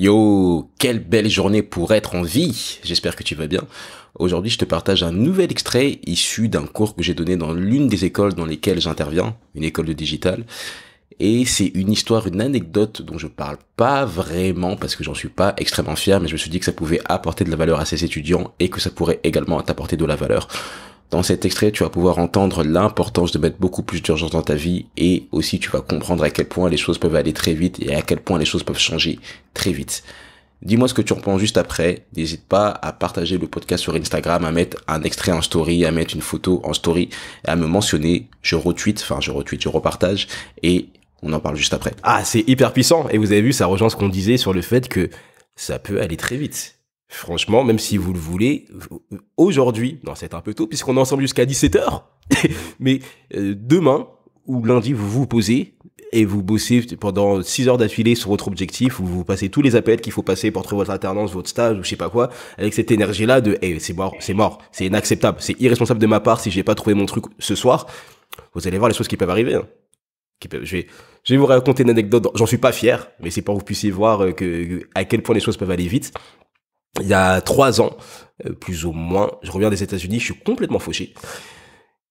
Yo, quelle belle journée pour être en vie. J'espère que tu vas bien. Aujourd'hui, je te partage un nouvel extrait issu d'un cours que j'ai donné dans l'une des écoles dans lesquelles j'interviens, une école de digital. Et c'est une histoire, une anecdote dont je parle pas vraiment parce que j'en suis pas extrêmement fier, mais je me suis dit que ça pouvait apporter de la valeur à ses étudiants et que ça pourrait également t'apporter de la valeur. Dans cet extrait, tu vas pouvoir entendre l'importance de mettre beaucoup plus d'urgence dans ta vie et aussi tu vas comprendre à quel point les choses peuvent aller très vite et à quel point les choses peuvent changer très vite. Dis-moi ce que tu en penses juste après. N'hésite pas à partager le podcast sur Instagram, à mettre un extrait en story, à mettre une photo en story, à me mentionner. Je retweet, enfin je retweet, je repartage et on en parle juste après. Ah, c'est hyper puissant et vous avez vu, ça rejoint ce qu'on disait sur le fait que ça peut aller très vite franchement, même si vous le voulez, aujourd'hui, non, c'est un peu tôt, puisqu'on est ensemble jusqu'à 17h, mais euh, demain ou lundi, vous vous posez et vous bossez pendant 6 heures d'affilée sur votre objectif, où vous passez tous les appels qu'il faut passer pour trouver votre alternance, votre stage ou je sais pas quoi, avec cette énergie-là de hey, eh, c'est mort, c'est mort, c'est inacceptable, c'est irresponsable de ma part si j'ai pas trouvé mon truc ce soir », vous allez voir les choses qui peuvent arriver. Hein. je, vais, vous raconter une anecdote, j'en suis pas fier, mais c'est pour que vous puissiez voir euh, que, à quel point les choses peuvent aller vite il y a trois ans, euh, plus ou moins, je reviens des États-Unis, je suis complètement fauché.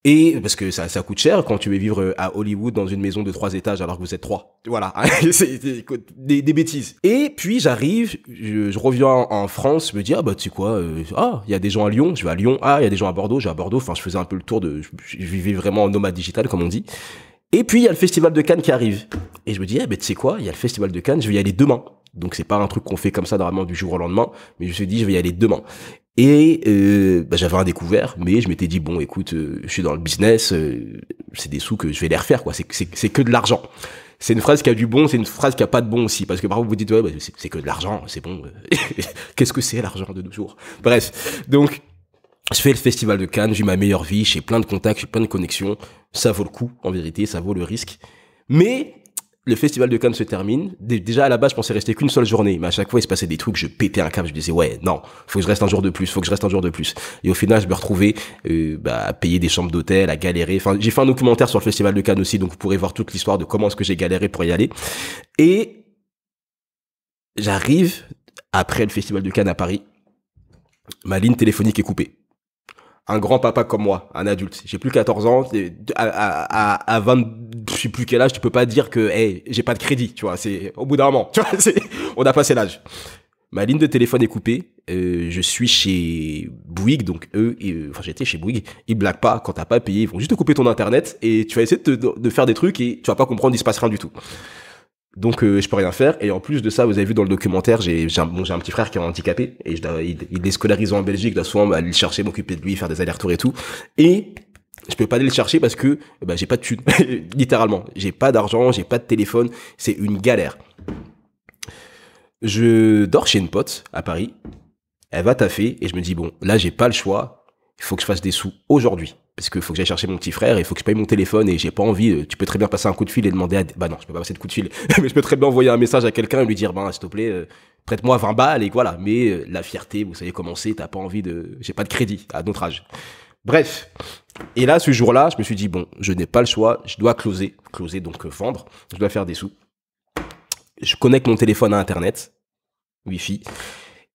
Et parce que ça, ça coûte cher quand tu veux vivre euh, à Hollywood dans une maison de trois étages alors que vous êtes trois. Voilà, des, bêtises. Et puis j'arrive, je, reviens en France, je me dis ah bah tu sais quoi, euh, ah il y a des gens à Lyon, je vais à Lyon, ah il y a des gens à Bordeaux, je vais à Bordeaux. Enfin je faisais un peu le tour de, je, vivais vraiment en nomade digital comme on dit. Et puis il y a le festival de Cannes qui arrive et je me dis ah ben tu sais quoi, il y a le festival de Cannes, je vais y aller demain. Donc c'est pas un truc qu'on fait comme ça normalement du jour au lendemain, mais je me suis dit je vais y aller demain. Et euh, bah, j'avais un découvert, mais je m'étais dit bon écoute, euh, je suis dans le business, euh, c'est des sous que je vais les refaire quoi, c'est c'est que de l'argent. C'est une phrase qui a du bon, c'est une phrase qui a pas de bon aussi, parce que parfois vous vous dites ouais bah, c'est que de l'argent, c'est bon. Qu'est-ce que c'est l'argent de nos jours Bref, donc je fais le festival de Cannes, j'ai ma meilleure vie, j'ai plein de contacts, j'ai plein de connexions, ça vaut le coup en vérité, ça vaut le risque. Mais le festival de Cannes se termine. Déjà à la base, je pensais rester qu'une seule journée, mais à chaque fois, il se passait des trucs, je pétais un câble, je disais ouais, non, faut que je reste un jour de plus, faut que je reste un jour de plus. Et au final, je me retrouvais euh, bah, à payer des chambres d'hôtel, à galérer. Enfin, j'ai fait un documentaire sur le festival de Cannes aussi, donc vous pourrez voir toute l'histoire de comment est-ce que j'ai galéré pour y aller. Et j'arrive après le festival de Cannes à Paris, ma ligne téléphonique est coupée un grand papa comme moi, un adulte. J'ai plus 14 ans, à, à, à 20, je sais plus quel âge, tu peux pas dire que, hey, j'ai pas de crédit, tu vois, c'est au bout d'un moment, tu vois, on a passé l'âge. Ma ligne de téléphone est coupée, euh, je suis chez Bouygues, donc eux, euh, enfin j'étais chez Bouygues, ils blaguent pas, quand t'as pas payé, ils vont juste te couper ton internet et tu vas essayer de, faire des trucs et tu vas pas comprendre, il se passe rien du tout. Donc euh, je peux rien faire. Et en plus de ça, vous avez vu dans le documentaire, j'ai un, un, petit frère qui est handicapé et il, est scolarisé en Belgique. Là souvent, aller le chercher, m'occuper de lui, faire des allers-retours et tout. Et je peux pas aller le chercher parce que eh ben, j'ai pas de thune, littéralement. J'ai pas d'argent, j'ai pas de téléphone. C'est une galère. Je dors chez une pote à Paris. Elle va taffer et je me dis bon, là j'ai pas le choix il faut que je fasse des sous aujourd'hui parce qu'il faut que j'aille chercher mon petit frère et il faut que je paye mon téléphone et j'ai pas envie. Euh, tu peux très bien passer un coup de fil et demander à. Bah non, je peux pas passer de coup de fil, mais je peux très bien envoyer un message à quelqu'un et lui dire, ben s'il te plaît, euh, prête-moi 20 balles et voilà. Mais euh, la fierté, vous savez comment c'est, t'as pas envie de. J'ai pas de crédit à notre âge. Bref. Et là, ce jour-là, je me suis dit, bon, je n'ai pas le choix, je dois closer. Closer, donc vendre, je dois faire des sous. Je connecte mon téléphone à Internet, Wi-Fi.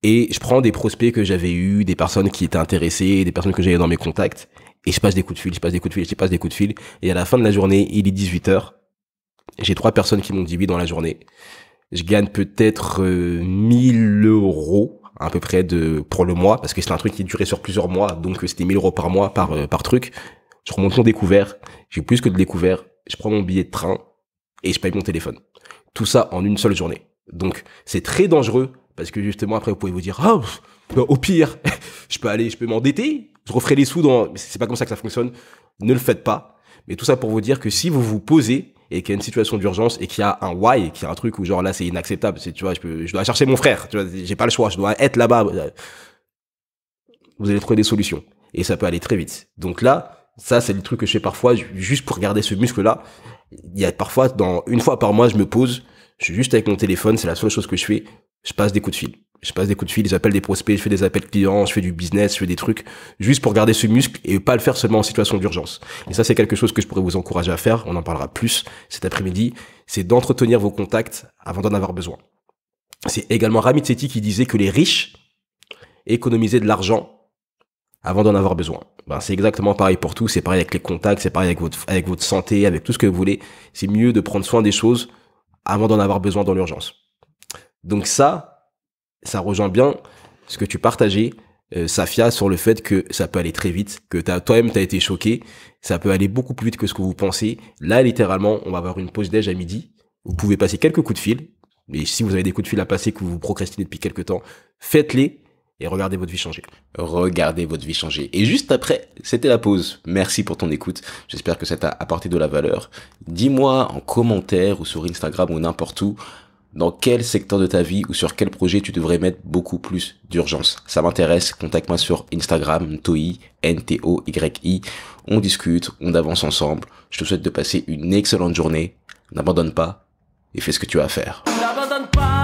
Et je prends des prospects que j'avais eu, des personnes qui étaient intéressées, des personnes que j'avais dans mes contacts. Et je passe des coups de fil, je passe des coups de fil, je passe des coups de fil. Et à la fin de la journée, il est 18h. J'ai trois personnes qui m'ont dit oui dans la journée. Je gagne peut-être 1000 euh, euros à peu près de pour le mois parce que c'est un truc qui durait sur plusieurs mois donc euh, c'était 1000 euros par mois par euh, par truc je remonte mon découvert j'ai plus que de découvert je prends mon billet de train et je paye mon téléphone tout ça en une seule journée donc c'est très dangereux parce que justement, après, vous pouvez vous dire, oh, au pire, je peux aller, je peux m'endetter, je referai les sous dans. C'est pas comme ça que ça fonctionne. Ne le faites pas. Mais tout ça pour vous dire que si vous vous posez et qu'il y a une situation d'urgence et qu'il y a un why, qu'il y a un truc où genre là c'est inacceptable, c'est tu vois, je, je dois chercher mon frère, tu vois, j'ai pas le choix, je dois être là-bas. Vous allez trouver des solutions et ça peut aller très vite. Donc là, ça c'est le truc que je fais parfois juste pour garder ce muscle là. Il y a parfois dans une fois par mois, je me pose, je suis juste avec mon téléphone, c'est la seule chose que je fais je passe des coups de fil. Je passe des coups de fil, j'appelle des prospects, je fais des appels clients, je fais du business, je fais des trucs, juste pour garder ce muscle et pas le faire seulement en situation d'urgence. Et ça, c'est quelque chose que je pourrais vous encourager à faire. On en parlera plus cet après-midi. C'est d'entretenir vos contacts avant d'en avoir besoin. C'est également Ramit Sethi qui disait que les riches économisaient de l'argent avant d'en avoir besoin. Ben, c'est exactement pareil pour tout. C'est pareil avec les contacts, c'est pareil avec votre, avec votre santé, avec tout ce que vous voulez. C'est mieux de prendre soin des choses avant d'en avoir besoin dans l'urgence. Donc ça, ça rejoint bien ce que tu partageais, euh, Safia, sur le fait que ça peut aller très vite, que toi-même, tu as été choqué, ça peut aller beaucoup plus vite que ce que vous pensez. Là, littéralement, on va avoir une pause déj à midi. Vous pouvez passer quelques coups de fil. Et si vous avez des coups de fil à passer que vous procrastinez depuis quelques temps, faites-les et regardez votre vie changer. Regardez votre vie changer. Et juste après, c'était la pause. Merci pour ton écoute. J'espère que ça t'a apporté de la valeur. Dis-moi en commentaire ou sur Instagram ou n'importe où dans quel secteur de ta vie ou sur quel projet tu devrais mettre beaucoup plus d'urgence. Ça m'intéresse, contacte-moi sur Instagram, Toi, N-T-O-Y-I. On discute, on avance ensemble. Je te souhaite de passer une excellente journée. N'abandonne pas et fais ce que tu as à faire. pas